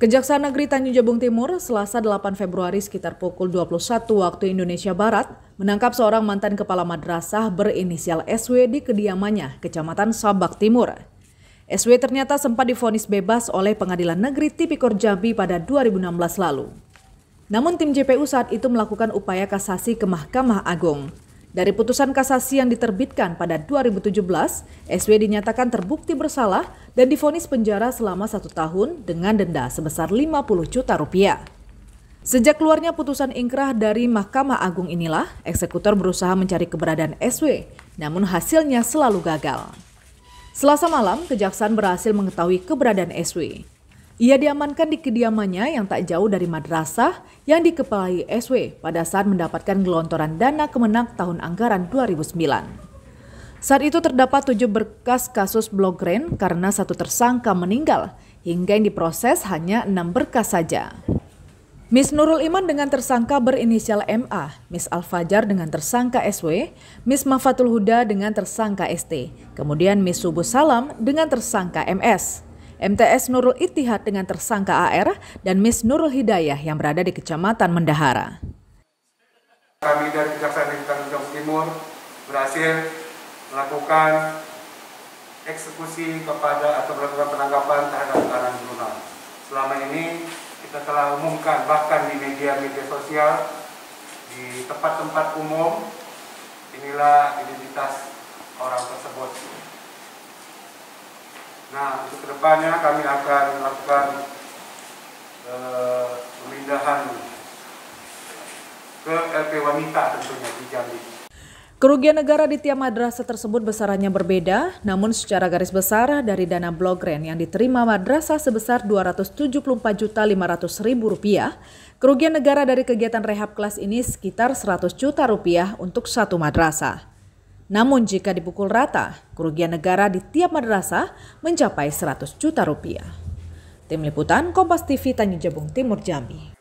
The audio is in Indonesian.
Kejaksaan Negeri Tanjung Jabung Timur Selasa 8 Februari sekitar pukul 21 waktu Indonesia Barat menangkap seorang mantan kepala madrasah berinisial SW di kediamannya, Kecamatan Sabak Timur. SW ternyata sempat difonis bebas oleh Pengadilan Negeri Tipikor Jambi pada 2016 lalu. Namun tim JPU saat itu melakukan upaya kasasi ke Mahkamah Agung. Dari putusan kasasi yang diterbitkan pada 2017, SW dinyatakan terbukti bersalah dan difonis penjara selama satu tahun dengan denda sebesar 50 juta rupiah. Sejak keluarnya putusan ingkrah dari Mahkamah Agung inilah, eksekutor berusaha mencari keberadaan SW, namun hasilnya selalu gagal. Selasa malam, kejaksaan berhasil mengetahui keberadaan SW. Ia diamankan di kediamannya yang tak jauh dari madrasah yang dikepalai SW pada saat mendapatkan gelontoran dana kemenang tahun anggaran 2009. Saat itu terdapat tujuh berkas kasus blogren karena satu tersangka meninggal, hingga yang diproses hanya enam berkas saja. Miss Nurul Iman dengan tersangka berinisial MA, Miss Al-Fajar dengan tersangka SW, Miss Mafatul Huda dengan tersangka ST, kemudian Miss Subuh Salam dengan tersangka MS. MTS Nurul Itihad dengan tersangka AR dan Miss Nurul Hidayah yang berada di Kecamatan Mendahara. Kami dari Kejaksaan Negeri Tanjung Timur berhasil melakukan eksekusi kepada atau melakukan penangkapan terhadap Karang Brunal. Selama ini kita telah umumkan bahkan di media-media sosial di tempat-tempat umum inilah identitas kedepannya kami akan melakukan eh, pemindahan ke LP wanita tentunya di Jambi. Kerugian negara di tiap madrasah tersebut besarannya berbeda, namun secara garis besar dari dana blok grant yang diterima madrasah sebesar Rp274.500.000, kerugian negara dari kegiatan rehab kelas ini sekitar 100 juta rupiah untuk satu madrasah. Namun jika dipukul rata, kerugian negara di tiap madrasah mencapai 100 juta rupiah. Tim Liputan Kompas TV Tanjung Jabung Timur Jambi.